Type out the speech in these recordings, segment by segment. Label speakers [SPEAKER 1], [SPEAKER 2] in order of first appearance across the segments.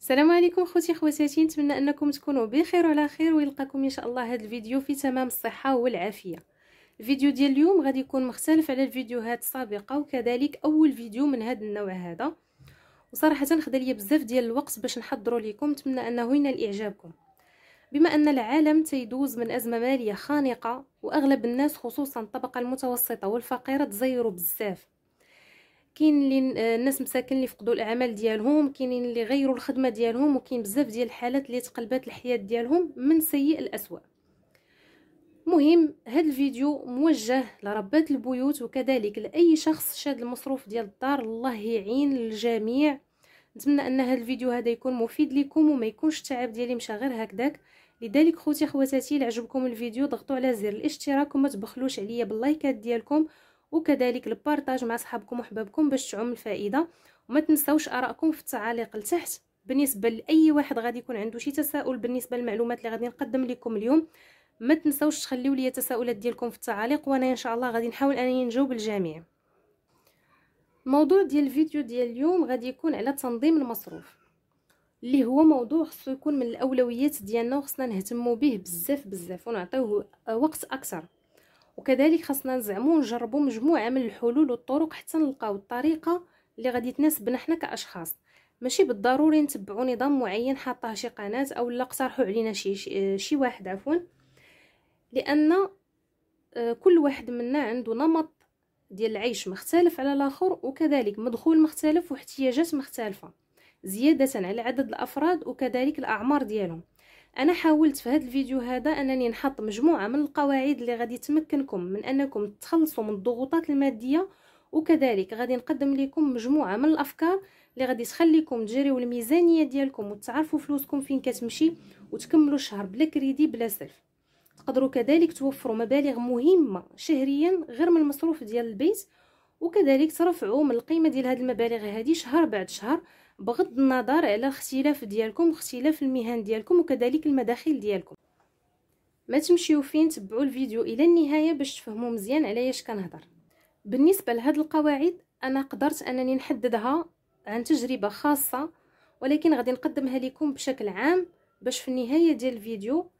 [SPEAKER 1] السلام عليكم خوتي خواتاتي نتمنى انكم تكونوا بخير وعلى خير ويلقاكم ان شاء الله هذا الفيديو في تمام الصحه والعافيه الفيديو ديال اليوم غادي يكون مختلف على الفيديوهات السابقه وكذلك اول فيديو من هذا النوع هذا وصراحه خدا ليا بزاف ديال الوقت باش نحضره لكم نتمنى انه ينال اعجابكم بما ان العالم تيدوز من ازمه ماليه خانقه واغلب الناس خصوصا الطبقه المتوسطه والفقيره تزيروا بزاف كاين اللي آه، الناس مساكن اللي فقدوا الاعمال ديالهم كاينين اللي غيروا الخدمه ديالهم وكاين بزاف ديال الحالات اللي تقلبات الحياه ديالهم من سيء الاسوء مهم هذا الفيديو موجه لربات البيوت وكذلك لاي شخص شاد المصروف ديال الدار الله يعين الجميع نتمنى ان هذا الفيديو هذا يكون مفيد لكم وما يكونش التعب ديالي مشى غير هكذاك لذلك خوتي خواتاتي لعجبكم الفيديو ضغطوا على زر الاشتراك وما تبخلوش عليا باللايكات ديالكم وكذلك البارطاج مع صحابكم وحبابكم باش تعم الفائده وما تنساوش ارائكم في التعاليق لتحت بالنسبه لاي واحد غادي يكون عنده شي تساؤل بالنسبه للمعلومات اللي غادي نقدم لكم اليوم ما تنساوش تخليو لي التساؤلات ديالكم في التعاليق وانا ان شاء الله غادي نحاول انني نجاوب الجميع الموضوع ديال الفيديو ديال اليوم غادي يكون على تنظيم المصروف اللي هو موضوع خصو يكون من الاولويات ديالنا وخصنا نهتموا به بزاف بزاف ونعطيوه وقت اكثر وكذلك خاصنا نزعمو ونجربو مجموعه من الحلول والطرق حتى نلقاو الطريقه اللي غادي تناسبنا حنا كاشخاص ماشي بالضروري نتبعو نظام معين حاطاه شي قناه او لا اقترحوا علينا شي شي واحد عفوا لان آه، كل واحد منا عنده نمط ديال العيش مختلف على الاخر وكذلك مدخول مختلف واحتياجات مختلفه زياده على عدد الافراد وكذلك الاعمار ديالهم انا حاولت في هذا الفيديو هذا انني نحط مجموعه من القواعد اللي غادي تمكنكم من انكم تخلصوا من الضغوطات الماديه وكذلك غادي نقدم لكم مجموعه من الافكار اللي غادي تخليكم تجريو الميزانيه ديالكم وتعرفوا فلوسكم فين كتمشي وتكملوا الشهر بلا كريدي بلا صرف تقدروا كذلك توفروا مبالغ مهمه شهريا غير من المصروف ديال البيت وكذلك ترفعوا من القيمه ديال هاد المبالغ هذه شهر بعد شهر بغض النظر على الاختلاف ديالكم واختلاف المهن ديالكم وكذلك المداخل ديالكم ما تمشيو فين تبعوا الفيديو الى النهايه باش تفهموا مزيان على اش كنهضر بالنسبه لهاد القواعد انا قدرت انني نحددها عن تجربه خاصه ولكن غادي نقدمها لكم بشكل عام باش في النهايه ديال الفيديو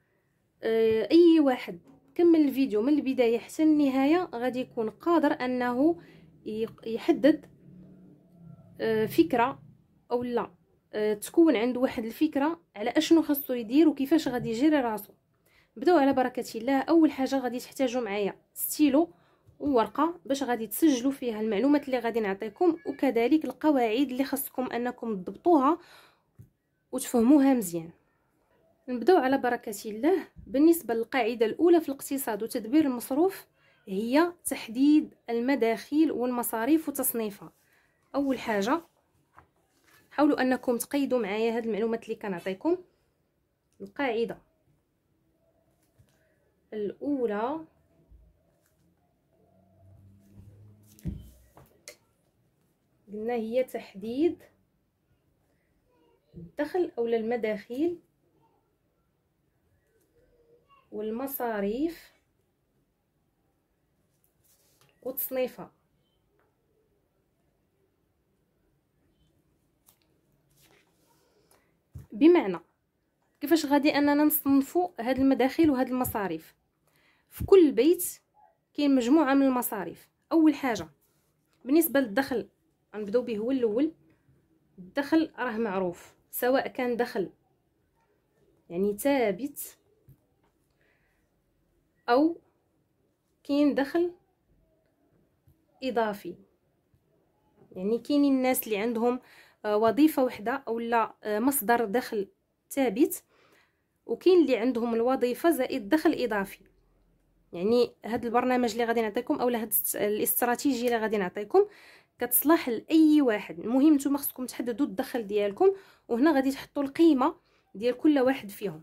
[SPEAKER 1] آه، اي واحد كمل الفيديو من البدايه حتى النهايه غادي يكون قادر انه يحدد آه، فكره او لا آه، تكون عند واحد الفكره على اشنو خاصو يدير وكيفاش غادي يجري راسو نبداو على بركه الله اول حاجه غادي تحتاجوا معايا ستيلو وورقه باش غادي تسجلوا فيها المعلومات اللي غادي نعطيكم وكذلك القواعد اللي خاصكم انكم تضبطوها وتفهموها مزيان نبداو على بركه الله بالنسبه للقاعده الاولى في الاقتصاد وتدبير المصروف هي تحديد المداخل والمصاريف وتصنيفها اول حاجه حاولوا انكم تقيدوا معايا هاد المعلومات اللي كنعطيكم القاعده الاولى قلنا هي تحديد الدخل اولا المداخيل والمصاريف وتصنيفها بمعنى كيفاش غادي اننا نصنفوا هاد المداخل وهاد المصاريف في كل بيت كاين مجموعه من المصاريف اول حاجه بالنسبه للدخل غنبداو به هو الاول الدخل راه معروف سواء كان دخل يعني ثابت او كاين دخل اضافي يعني كاينين الناس اللي عندهم آه، وظيفه وحده اولا آه، مصدر دخل ثابت وكاين اللي عندهم الوظيفه زائد دخل اضافي يعني هذا البرنامج اللي غادي نعطيكم اولا هاد الاستراتيجيه اللي غادي نعطيكم كتصلح لاي واحد المهم نتوما خصكم تحددوا الدخل ديالكم وهنا غادي تحطوا القيمه ديال كل واحد فيهم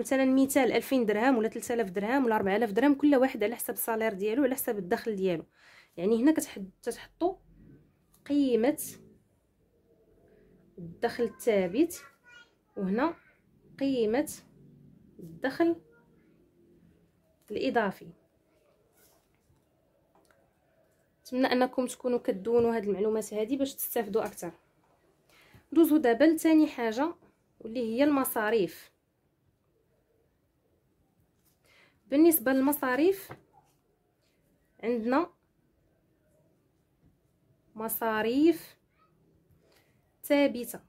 [SPEAKER 1] مثلا مثال 2000 درهم ولا 3000 درهم ولا 4000 درهم كل واحد على حسب السالير ديالو على حسب الدخل ديالو يعني هنا كتحطوا قيمه الدخل الثابت وهنا قيمة الدخل الإضافي نتمنى انكم تكونوا كدونوا هذه المعلومات هذه باش تستفدوا اكثر ندوزو دابا لثاني حاجه واللي هي المصاريف بالنسبه للمصاريف عندنا مصاريف ثابته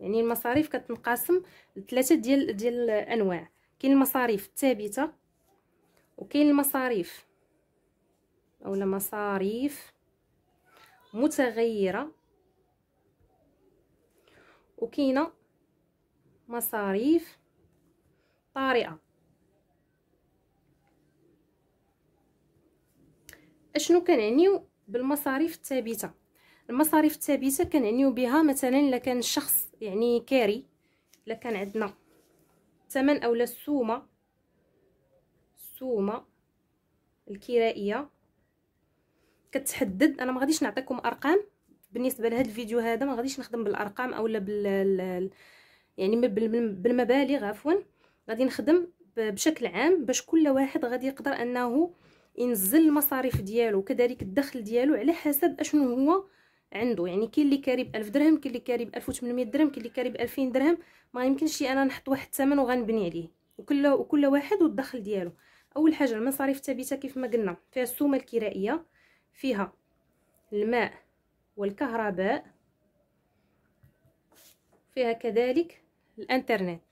[SPEAKER 1] يعني المصاريف كتنقسم لثلاثه ديال ديال الانواع كاين المصاريف الثابته وكاين المصاريف اولا مصاريف متغيره وكاينه مصاريف طارئه اشنو كنعنيو بالمصاريف الثابته المصاريف الثابته كنعنيو بها مثلا الا كان الشخص يعني كاري الا كان عندنا ثمن اولا السومه السومه الكرائيه كتحدد انا ما غاديش نعطيكم ارقام بالنسبه لهذا الفيديو هذا ما غاديش نخدم بالارقام اولا بال يعني بالمبالغ عفوا غادي نخدم بشكل عام باش كل واحد غادي يقدر انه ينزل المصاريف ديالو كذلك الدخل ديالو على حسب اشنو هو عنده يعني كاين اللي كاري ب 1000 درهم كاين اللي كاري ب 1800 درهم كاين اللي كاري ب 2000 درهم ما يمكنش انا نحط واحد الثمن وغنبني عليه وكل وكل واحد والدخل ديالو اول حاجه المصاريف الثابته كيف ما قلنا فيها السومه الكرائيه فيها الماء والكهرباء فيها كذلك الانترنت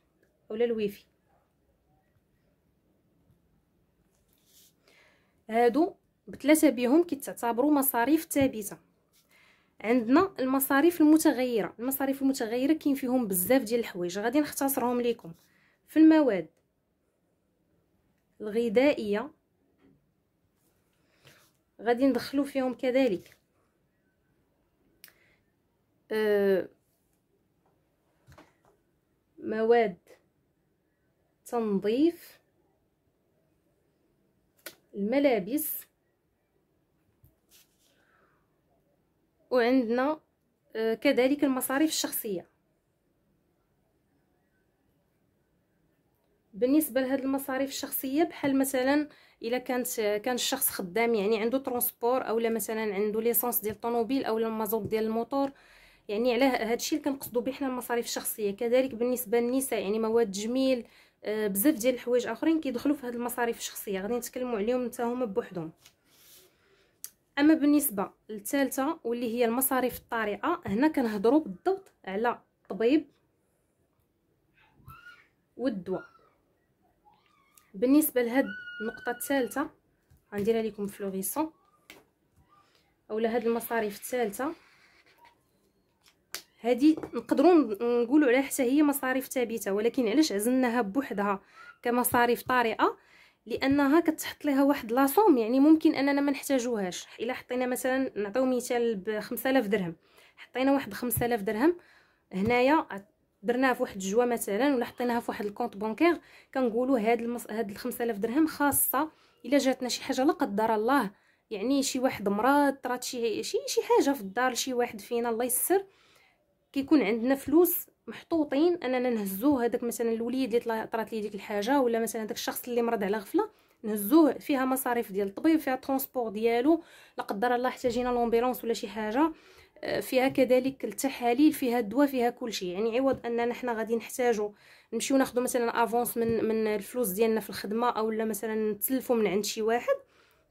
[SPEAKER 1] اولا الويفي هادو بثلاثه بهم كيتعتبروا مصاريف ثابته عندنا المصاريف المتغيره المصاريف المتغيره كاين فيهم بزاف ديال الحوايج غادي نختصرهم لكم في المواد الغذائيه غادي ندخلو فيهم كذلك أه مواد تنظيف الملابس وعندنا آه، كذلك المصاريف الشخصيه بالنسبه لهاد المصاريف الشخصيه بحال مثلا الا كانت كان الشخص خدام يعني عنده ترونسبور اولا مثلا عنده ليسونس ديال الطوموبيل اولا المازوط ديال الموتور يعني على هادشي اللي كنقصدو به حنا المصاريف الشخصيه كذلك بالنسبه للنساء يعني مواد تجميل آه، بزاف ديال الحوايج اخرين كيدخلوا في هاد المصاريف الشخصيه غادي نتكلموا عليهم حتى هما بوحدهم اما بالنسبه للثالثه واللي هي المصاريف الطارئه هنا كنهضروا بالضبط على الطبيب والدواء بالنسبه لهاد النقطه الثالثه غنديرها لكم فلوغيسون اولا هاد المصاريف الثالثه هادي نقدروا نقولوا عليها حتى هي مصاريف ثابته ولكن علاش عزلناها بوحدها كمصاريف طارئه لانها كتحط ليها واحد لاصوم يعني ممكن اننا ما نحتاجوهاش الا حطينا مثلا نعطيو مثال ب 5000 درهم حطينا واحد 5000 درهم هنايا درناها في واحد الجوا مثلا ولا حطيناها في واحد الكونط بونكير كنقولوا هاد المص... هاد ال 5000 درهم خاصه الا جاتنا شي حاجه لا قدر الله يعني شي واحد مرض طرات شي شي شي حاجه في الدار شي واحد فينا الله يسر كيكون عندنا فلوس محطوطين اننا نهزوه هذاك مثلا الوليد اللي طرات ليه ديك الحاجه ولا مثلا داك الشخص اللي مرض على غفله نهزوه فيها مصاريف ديال الطبيب فيها ترونسبور ديالو لا قدر الله احتاجينا لومبيلونس ولا شي حاجه آه، فيها كذلك التحاليل فيها الدواء فيها كل شيء يعني عوض اننا حنا غادي نحتاجو نمشيو ناخذوا مثلا افونس من من الفلوس ديالنا في الخدمه اولا مثلا نتسلفو من عند شي واحد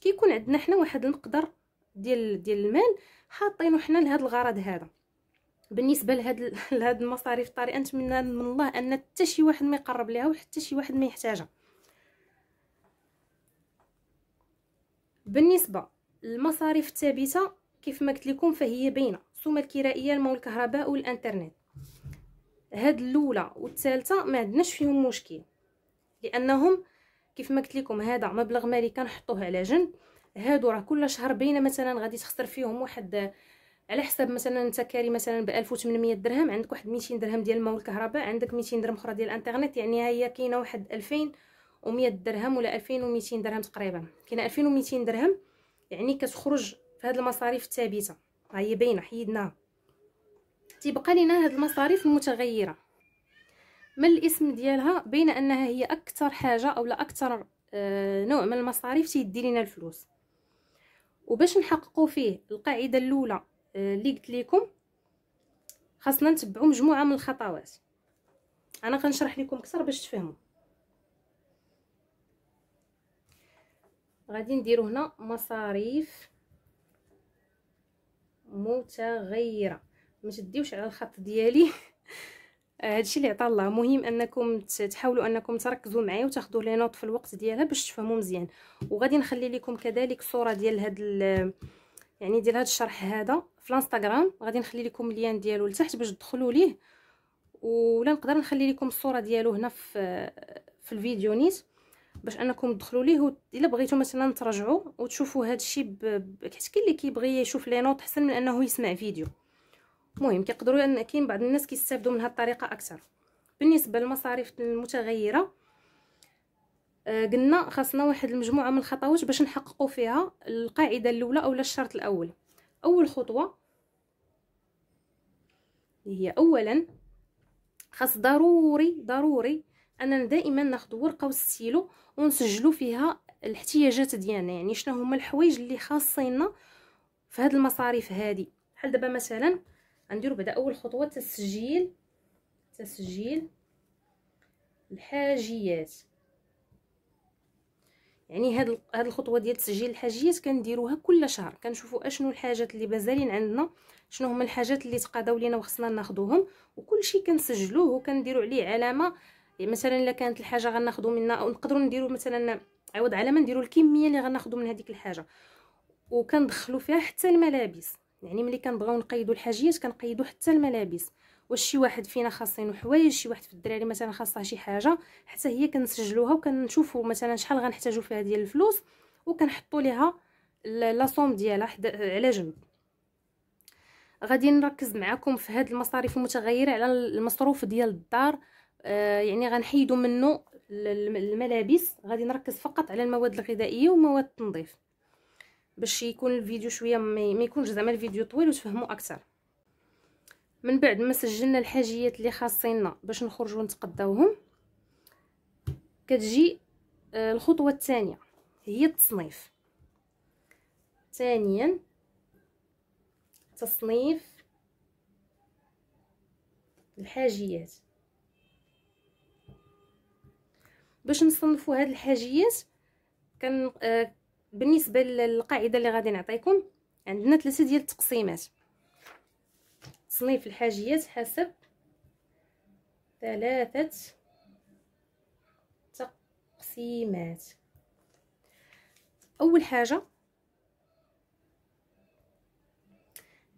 [SPEAKER 1] كيكون عندنا حنا واحد المقدر ديال ديال المال حاطينو حنا لهذا الغرض هذا بالنسبه لهاد لهاد المصاريف الطارئه نتمنى من الله ان حتى شي واحد ما يقرب ليها وحتى شي واحد ما يحتاجها بالنسبه للمصاريف الثابته كيف ما قلت لكم فهي باينه السومه الكرائيه الماء الكهرباء والانترنت هاد الاولى والثالثه ما عندناش فيهم مشكل لانهم كيف ما قلت لكم هذا مبلغ مالي كنحطوه على جنب هادو راه كل شهر باينه مثلا غادي تخسر فيهم واحد على حساب مثلا انت كاري مثلا ب 1800 درهم عندك واحد 200 درهم ديال الماء والكهرباء عندك 200 درهم اخرى ديال الانترنت يعني ها هي كاينه واحد 2100 درهم ولا 2200 درهم تقريبا كاينه 2200 درهم يعني كتخرج في هاد المصاريف الثابته ها هي باينه حيدناها تيبقى لينا هاد المصاريف المتغيره من الاسم ديالها بين انها هي اكثر حاجه اولا اكثر آه، نوع من المصاريف تيدي لينا الفلوس وباش نحققوا فيه القاعده الاولى آه، اللي قلت لكم خاصنا نتبعوا مجموعه من الخطوات انا غنشرح لكم اكثر باش تفهموا غادي نديرو هنا مصاريف متغيره ما تديوش على الخط ديالي هادشي اللي عطا الله مهم انكم تحاولوا انكم تركزوا معايا وتاخذوا لي نوت في الوقت ديالها باش تفهموا مزيان وغادي نخلي لكم كذلك صوره ديال هاد يعني ديال هذا الشرح هذا في الانستغرام غادي نخلي لكم اللين ديالو لتحت باش تدخلوا ليه ولا نقدر نخلي لكم الصوره ديالو هنا في في الفيديو نيت باش انكم تدخلوا ليه الا بغيتو مثلا ترجعوا وتشوفوا هذا الشيء حيت كاين اللي كيبغي يشوف لي نوت احسن من انه يسمع فيديو المهم كيقدروا ان كاين بعض الناس كيستافدوا من هذه الطريقه اكثر بالنسبه للمصاريف المتغيره آه، قلنا خاصنا واحد المجموعه من الخطوات باش نحققوا فيها القاعده الاولى اولا الشرط الاول اول خطوه هي اولا خاص ضروري ضروري اننا دائما ناخذ ورقه وستيلو ونسجلوا فيها الاحتياجات ديالنا يعني شنو هما الحوايج اللي خاصينا في هاد المصاريف هادي بحال دابا مثلا غنديروا بعدا اول خطوه تسجيل تسجيل الحاجيات يعني هاد هاد الخطوه ديال تسجيل الحاجيات كنديروها كل شهر كنشوفوا اشنو الحاجات اللي بازالين عندنا شنو هما الحاجات اللي تقاداو لينا وخصنا ناخذوهم وكل شيء كنسجلوه وكنديروا عليه علامه يعني مثلا الا كانت الحاجه غناخذو منها او نقدروا نديروا مثلا عوض علامه نديروا الكميه اللي غناخذو من هذيك الحاجه وكندخلوا فيها حتى الملابس يعني ملي كنبغيو نقيدوا الحاجيات كنقيدوا حتى الملابس واش شي واحد فينا خاصينو حوايج شي واحد في الدراري مثلا خاصها شي حاجه حتى هي كنسجلوها وكنشوفوا مثلا شحال غنحتاجو فيها ديال الفلوس وكنحطوا ليها لاصوم ديالها على جنب غادي نركز معكم في هاد المصاريف المتغيره على المصروف ديال الدار آه، يعني غنحيدو منه الملابس غادي نركز فقط على المواد الغذائيه ومواد التنظيف باش يكون الفيديو شويه ما يكونش زعما الفيديو طويل وتفهموا اكثر من بعد ما سجلنا الحاجيات اللي خاصينا باش نخرجوا نتقداوهم كتجي آه، الخطوه الثانيه هي التصنيف ثانيا تصنيف الحاجيات باش نصنفوا هاد الحاجيات كان آه، بالنسبه للقاعده اللي غادي نعطيكم عندنا ثلاثه ديال التقسيمات تصنيف الحاجيات حسب ثلاثة تقسيمات أول حاجة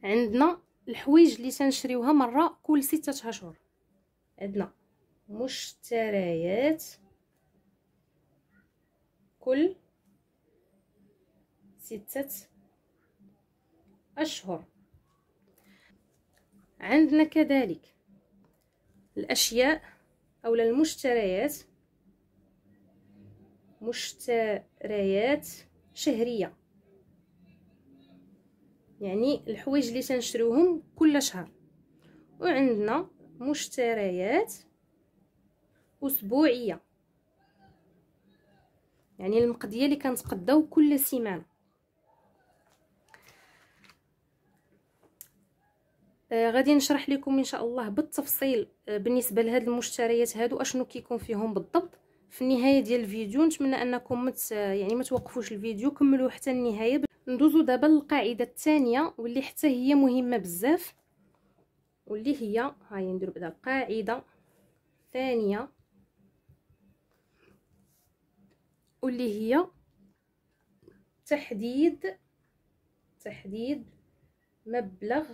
[SPEAKER 1] عندنا الحوايج اللي تنشريوها مرة كل ستة أشهر عندنا مشتريات كل ستة أشهر عندنا كذلك الأشياء أو المشتريات مشتريات شهرية يعني الحوايج اللي تنشروهم كل شهر وعندنا مشتريات أسبوعية يعني المقضية اللي كنتقداو كل سيمانة آه، غادي نشرح لكم ان شاء الله بالتفصيل آه، بالنسبه لهاد المشتريات هادو اشنو كيكون فيهم بالضبط في النهايه ديال الفيديو نتمنى انكم مت آه، يعني ما توقفوش الفيديو كملوا حتى النهايه ندوزو دابا للقاعده الثانيه واللي حتى هي مهمه بزاف واللي هي هاي نديرو بعدا القاعده الثانيه واللي هي تحديد تحديد مبلغ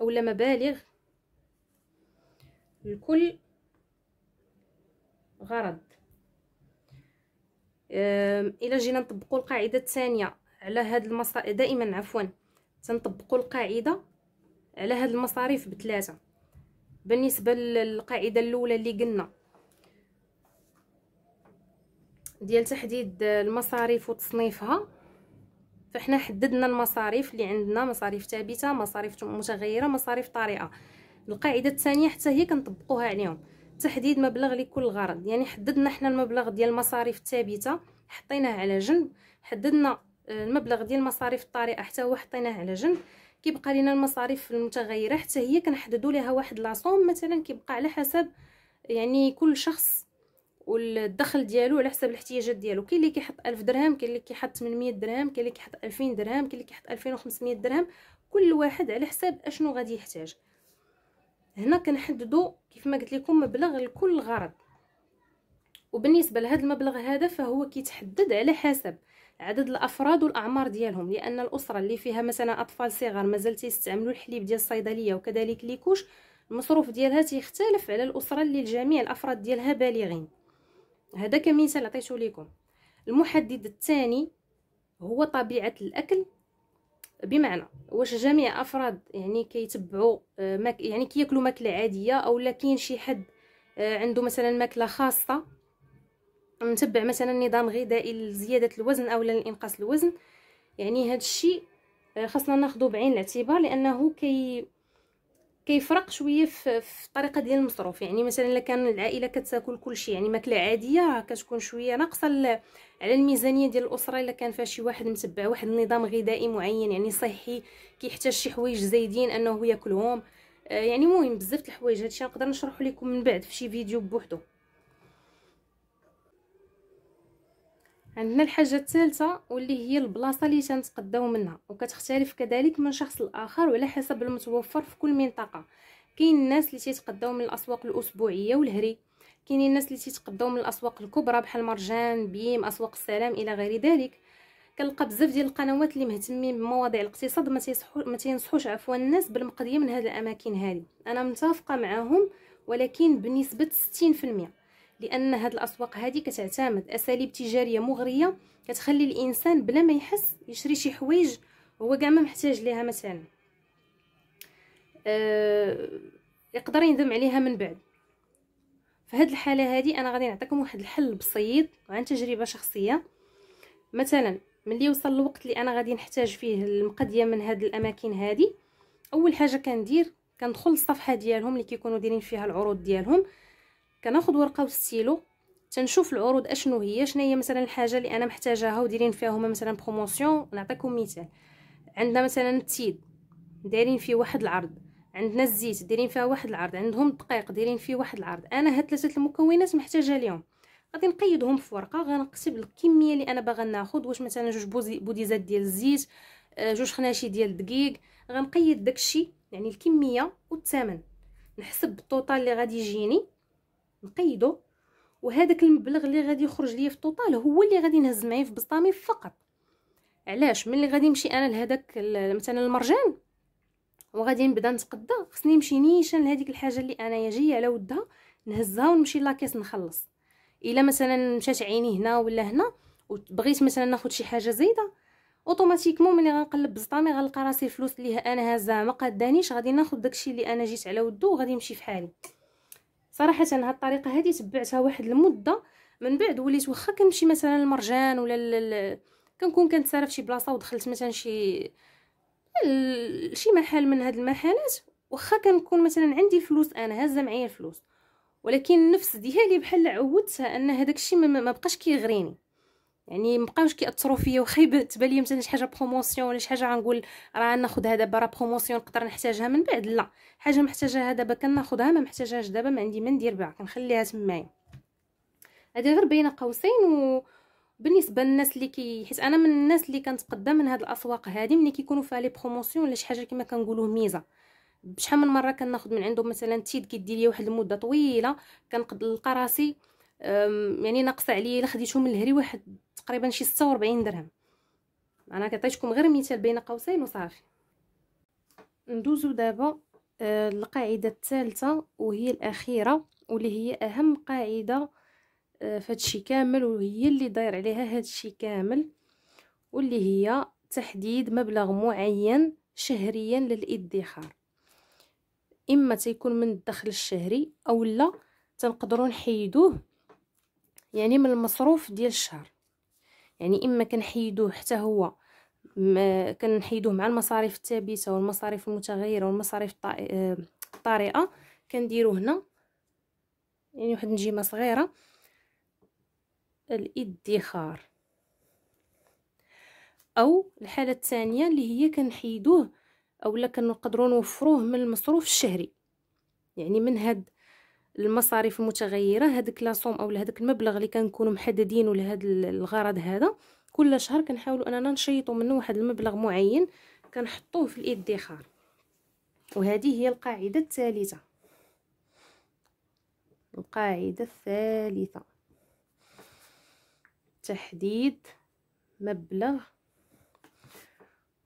[SPEAKER 1] اولا مبالغ لكل غرض الى جينا نطبقوا القاعده الثانيه على هاد المصاريف دائما عفوا تنطبقوا القاعده على هاد المصاريف بثلاثه بالنسبه للقاعده الاولى اللي قلنا ديال تحديد المصاريف وتصنيفها فاحنا حددنا المصاريف اللي عندنا مصاريف ثابته مصاريف متغيره مصاريف طارئه القاعده الثانيه حتى هي كنطبقوها عليهم تحديد مبلغ لكل غرض يعني حددنا حنا المبلغ ديال المصاريف الثابته حطيناه على جنب حددنا آه، المبلغ ديال المصاريف الطارئه حتى هو حطيناه على جنب كيبقى لينا المصاريف المتغيره حتى هي كنحددوا لها واحد لاصوم مثلا كيبقى على حسب يعني كل شخص والدخل ديالو على حسب الاحتياجات ديالو كاين اللي كيحط 1000 درهم كاين اللي كيحط 800 درهم كاين اللي كيحط 2000 درهم كاين اللي كيحط 2500 درهم كل واحد على حسب اشنو غادي يحتاج هنا كنحددوا كيف ما قلت لكم مبلغ لكل غرض وبالنسبه لهذا المبلغ هذا فهو كيتحدد على حسب عدد الافراد والاعمار ديالهم لان الاسره اللي فيها مثلا اطفال صغار مازال تيستعملوا الحليب ديال الصيدليه وكذلك ليكوش المصروف ديالها تيختلف على الاسره اللي جميع الافراد ديالها بالغين هذا كمثال عطيته لكم المحدد الثاني هو طبيعه الاكل بمعنى واش جميع افراد يعني كيتبعوا آه، ماك يعني كياكلوا ماكله عاديه اولا كاين شي حد آه، عنده مثلا ماكله خاصه متبع مثلا نظام غذائي لزياده الوزن اولا لانقاص الوزن يعني هذا الشيء آه، خاصنا ناخذه بعين الاعتبار لانه كي كيفرق شويه في الطريقه ديال المصروف يعني مثلا الا كان العائله كتاكل كلشي يعني ماكله عاديه كتكون شويه ناقصه على الميزانيه ديال الاسره الا كان فيها شي واحد متبع واحد النظام غذائي معين يعني صحي كيحتاج شي حوايج زايدين انه ياكلهم آه، يعني مهم بزاف د الحوايج هادشي نقدر نشرحه لكم من بعد في شي فيديو بوحدو عندنا الحاجه الثالثه واللي هي البلاصه اللي تنتقداو منها وكتختلف كذلك من شخص لاخر وعلى حسب المتوفر في كل منطقه كاين الناس اللي تيتقداو من الاسواق الاسبوعيه والهري كاينين الناس اللي تيتقداو من الاسواق الكبرى بحال مرجان بيم اسواق السلام الى غير ذلك كنلقى بزاف ديال القنوات اللي مهتمين بمواضيع الاقتصاد ما تيصحو ما تينصحوش عفوا الناس بالمقضيه من هذه الاماكن هذه انا متفقه معاهم ولكن بنسبه 60% لان هاد الاسواق هادي كتعتمد اساليب تجاريه مغريه كتخلي الانسان بلا ما يحس يشري شي حوايج هو كاع ما محتاج ليها مثلا أه يقدر يندم عليها من بعد فهاد الحاله هادي انا غادي نعطيكم واحد الحل بسيط عن تجربه شخصيه مثلا ملي يوصل الوقت اللي انا غادي نحتاج فيه المقضيه من هاد الاماكن هادي اول حاجه كندير كندخل الصفحه ديالهم اللي كيكونوا دايرين فيها العروض ديالهم كناخذ ورقه وستيلو تنشوف العروض اشنو هي شنو هي مثلا الحاجه اللي انا محتاجاها ودايرين فيهم مثلا بروموسيون نعطيكم مثال عندنا مثلا التيد دايرين فيه واحد العرض عندنا الزيت دايرين فيها واحد العرض عندهم الدقيق دايرين فيه واحد العرض انا هاد ثلاثه المكونات محتاجه اليوم غادي نقيدهم في ورقه غنقسم الكميه اللي انا باغا ناخذ واش مثلا جوج بوديزات ديال الزيت آه، جوج خناشي ديال الدقيق غنقيد داكشي يعني الكميه والثمن نحسب الطوطال اللي غادي يجيني نقيدو وهذاك المبلغ اللي غادي يخرج ليا في طوطال هو اللي غادي نهز معايا في بسطامي فقط علاش ملي غادي نمشي انا لهداك مثلا المرجان وغادي نبدا نتقدى خصني نمشي نيشان لهذيك الحاجه اللي انايا جايه على ودها نهزها ونمشي لاكيس نخلص الا مثلا مشات عيني هنا ولا هنا وبغيت مثلا ناخذ شي حاجه زايده اوتوماتيكمون ملي غنقلب بسطامي غنلقى راسي الفلوس اللي انا هازاها ما قادانيش غادي ناخذ داكشي اللي انا جيت على ودو وغادي نمشي في حالي صراحه هاد الطريقه هذه تبعتها واحد المده من بعد وليت واخا كنمشي مثلا المرجان ولا لل... كنكون كنتسارى فشي بلاصه ودخلت مثلا شي شي محل من هاد المحلات واخا كنكون مثلا عندي الفلوس انا هازه معايا الفلوس ولكن النفس ديالي بحال عودتها ان هذاك الشيء ما, بقاش كيغريني يعني مبقاوش كيأثروا فيا وخا تبان لي مثلا شي حاجه بروموسيون ولا شي حاجه غنقول راه ناخذها دابا راه بروموسيون نقدر نحتاجها من بعد لا حاجه محتاجاها دابا كناخذها ما محتاجاهاش دابا ما عندي ما ندير بها كنخليها تمايا هذه غير بين قوسين و بالنسبه للناس اللي كي حيت انا من الناس اللي كنتقدم من هاد الاسواق هادي ملي كيكونوا فيها لي بروموسيون ولا شي حاجه كما كنقولو ميزه بشحال من مره كناخذ من عندهم مثلا تيد كيدي ليا واحد المده طويله كنقد نلقى راسي يعني ناقصه عليا الا خديتهم من الهري واحد تقريبا شي 46 درهم انا كعطيتكم غير مثال بين قوسين وصافي ندوزو دابا آه القاعده الثالثه وهي الاخيره واللي هي اهم قاعده آه فهادشي كامل وهي اللي داير عليها هادشي كامل واللي هي تحديد مبلغ معين شهريا للادخار اما تيكون من الدخل الشهري اولا تنقدروا نحيدوه يعني من المصروف ديال الشهر يعني اما كنحيدوه حتى هو كنحيدوه مع المصاريف الثابته والمصاريف المتغيره والمصاريف الطارئه آه، كنديرو هنا يعني واحد النجيمه صغيره الادخار او الحاله الثانيه اللي هي كنحيدوه اولا كنقدروا نوفروه من المصروف الشهري يعني من هاد المصاريف المتغيره هذيك لاصوم او هذاك المبلغ اللي كنكونوا محددينه لهذا الغرض هذا كل شهر كنحاولوا اننا نشيطوا منه واحد المبلغ معين كنحطوه في الادخار وهذه هي القاعده الثالثه القاعده الثالثه تحديد مبلغ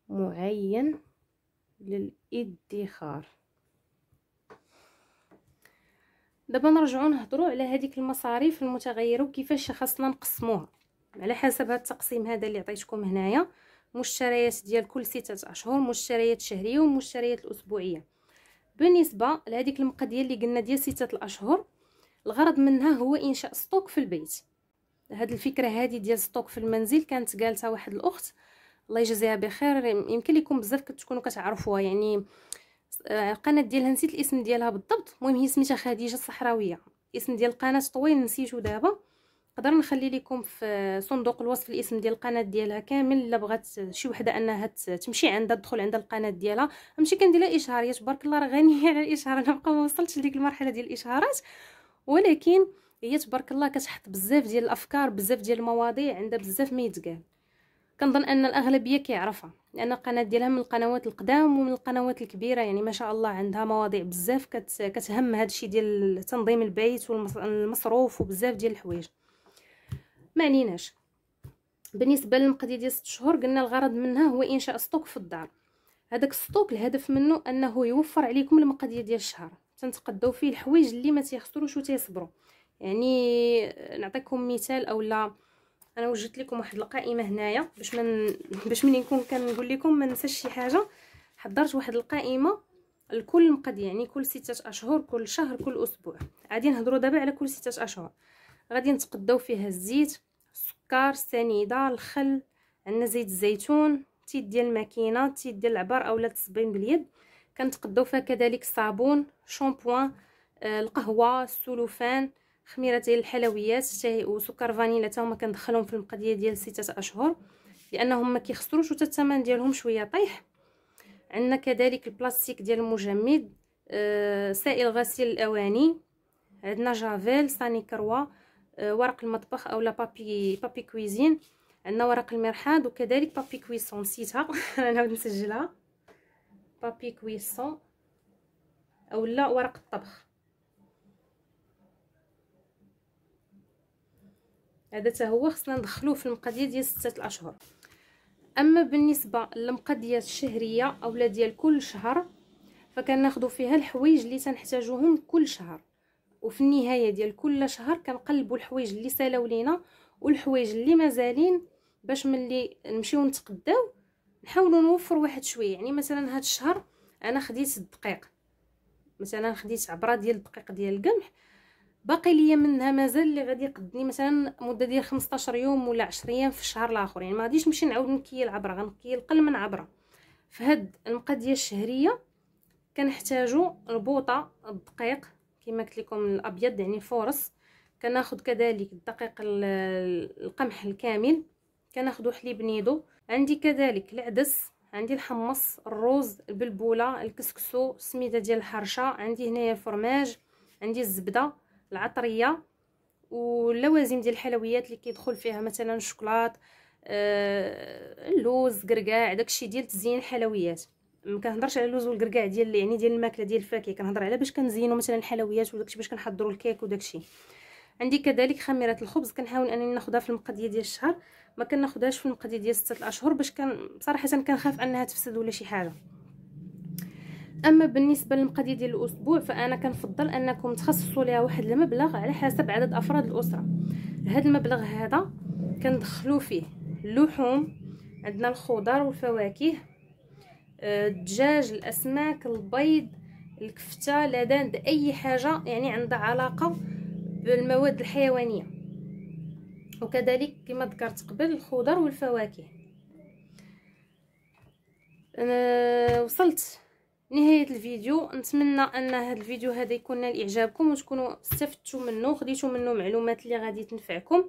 [SPEAKER 1] معين للادخار دابا نرجعو نهضروا على هذيك المصاريف المتغيره وكيفاش خاصنا نقسموها على حسب هذا التقسيم هذا اللي عطيتكم هنايا مشتريات ديال كل ستة اشهر مشتريات شهريه ومشتريات الاسبوعيه بالنسبه لهذيك المقضيه اللي قلنا ديال ستة الاشهر الغرض منها هو انشاء ستوك في البيت هاد الفكره هذه ديال ستوك في المنزل كانت قالتها واحد الاخت الله يجزيها بخير يمكن لكم بزاف كتكونوا كتعرفوها يعني القناه آه، ديالها نسيت الاسم ديالها بالضبط المهم هي سميتها خديجه الصحراويه الاسم ديال القناه طويل نسيتو دابا نقدر نخلي لكم في صندوق الوصف الاسم ديال القناه ديالها كامل الا بغات شي وحده انها تمشي عندها تدخل عندها القناه ديالها ماشي كندير لها اشهارات تبارك الله راه غنيه على الاشهار انا بقا ما وصلتش لديك المرحله ديال الاشهارات ولكن هي تبارك الله كتحط بزاف ديال الافكار بزاف ديال المواضيع عندها بزاف ما يتقال كنظن ان الاغلبيه كيعرفها لان القناه ديالها من القنوات القدام ومن القنوات الكبيره يعني ما شاء الله عندها مواضيع بزاف كتهم هذا الشيء ديال تنظيم البيت والمصروف وبزاف ديال الحوايج ما عليناش بالنسبه للمقضيه ديال 6 شهور قلنا الغرض منها هو انشاء ستوك في الدار هذاك السطوك الهدف منه انه يوفر عليكم المقضيه ديال الشهر تنتقداو فيه الحوايج اللي ما تيخسروش وتيصبروا يعني نعطيكم مثال اولا انا وجدت لكم واحد القائمه هنايا باش من باش منين نكون كنقول لكم ما ننساش شي حاجه حضرت واحد القائمه لكل مقد يعني كل ستة اشهر كل شهر كل اسبوع غادي نهضروا دابا على كل ستة اشهر غادي نتقداو فيها الزيت السكر السنيده الخل عندنا زيت الزيتون تيت ديال الماكينه تيت ديال العبر اولا التصبين باليد كنتقداو فيها كذلك الصابون شامبوان آه القهوه السلوفان خميره ديال الحلويات حتى وسكر فانيلا تا هما كندخلهم في المقاديه ديال سته اشهر لانهم ما كيخسروش حتى الثمن ديالهم شويه طايح عندنا كذلك البلاستيك ديال المجمد آه، سائل غسيل الاواني عندنا جافيل ساني كروا آه، ورق المطبخ اولا بابي بابي كويزين عندنا ورق المرحاض وكذلك بابي كويسون نسيتها انا نسجلها بابي كويسون اولا ورق الطبخ هذا حتى هو خصنا ندخلوه في المقاديه ديال ستة الاشهر اما بالنسبه للمقاديه الشهريه اولا ديال كل شهر فكناخذوا فيها الحوايج اللي تنحتاجوهم كل شهر وفي النهايه ديال كل شهر كنقلبوا الحوايج اللي سالاو لينا والحوايج اللي مازالين باش ملي نمشيو نتقداو نحاولوا نوفر واحد شويه يعني مثلا هذا الشهر انا خديت الدقيق مثلا خديت عبره ديال الدقيق ديال القمح باقي ليا منها مازال اللي غادي يقدني مثلا مده ديال 15 يوم ولا 10 ايام في الشهر الاخر يعني ما غاديش نمشي نعاود نكيل العبره غنكيل القل من عبره في هاد المقاديه الشهريه كنحتاجو البوطه الدقيق كما قلت لكم الابيض يعني الفورص كناخذ كذلك الدقيق القمح الكامل كناخذ حليب نيدو عندي كذلك العدس عندي الحمص الروز البلبوله الكسكسو السميده ديال الحرشه عندي هنايا الفرماج عندي الزبده العطريه واللوازم ديال الحلويات اللي كيدخل فيها مثلا الشوكولات آه، اللوز كركاع داكشي ديال تزيين الحلويات ما كنهضرش على اللوز والكركاع ديال يعني ديال الماكله ديال الفاكهه كنهضر على باش كنزينوا مثلا الحلويات وداكشي باش كنحضروا الكيك وداكشي عندي كذلك خميره الخبز كنحاول انني ناخذها في المقضيه ديال الشهر ما كناخذهاش في المقضيه ديال 6 الاشهر باش كان صراحه كنخاف انها تفسد ولا شي حاجه اما بالنسبه للمقادير ديال الاسبوع فانا كنفضل انكم تخصصوا ليها واحد المبلغ على حسب عدد افراد الاسره هذا المبلغ هذا كندخلوا فيه اللحوم عندنا الخضر والفواكه آه، الدجاج الاسماك البيض الكفته لدان اي حاجه يعني عندها علاقه بالمواد الحيوانيه وكذلك كما ذكرت قبل الخضر والفواكه وصلت نهايه الفيديو نتمنى ان هذا الفيديو هذا يكون نال اعجابكم وتكونوا استفدتوا منه خديتوا منه معلومات اللي غادي تنفعكم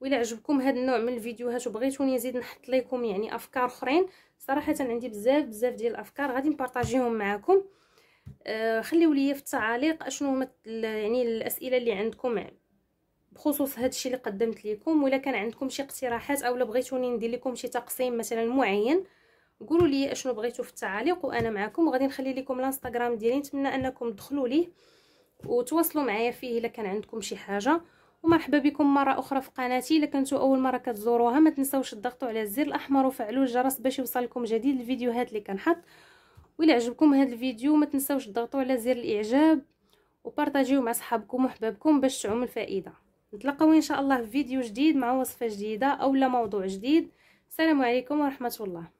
[SPEAKER 1] وإلا عجبكم هذا النوع من الفيديوهات وبغيتوني نزيد نحط لكم يعني افكار اخرين صراحه عندي بزاف بزاف ديال الافكار غادي نبارطاجيهم معكم آه خليو لي في التعاليق اشنو يعني الاسئله اللي عندكم بخصوص هذا الشيء اللي قدمت لكم ولا كان عندكم شي اقتراحات اولا بغيتوني ندير لكم شي تقسيم مثلا معين قولوا لي اشنو بغيتو في التعاليق وانا معكم وغادي نخلي لكم الانستغرام ديالي نتمنى انكم تدخلوا ليه وتواصلوا معايا فيه الا كان عندكم شي حاجه ومرحبا بكم مره اخرى في قناتي الا كنتو اول مره كتزوروها ما تنساوش تضغطوا على الزر الاحمر وفعلوا الجرس باش يوصلكم جديد الفيديوهات اللي كنحط الى عجبكم هذا الفيديو ما تنساوش تضغطوا على زر الاعجاب وبارطاجيو مع صحابكم وحبابكم باش تعم الفائده نتلاقاو ان شاء الله في فيديو جديد مع وصفه جديده اولا موضوع جديد السلام عليكم ورحمه الله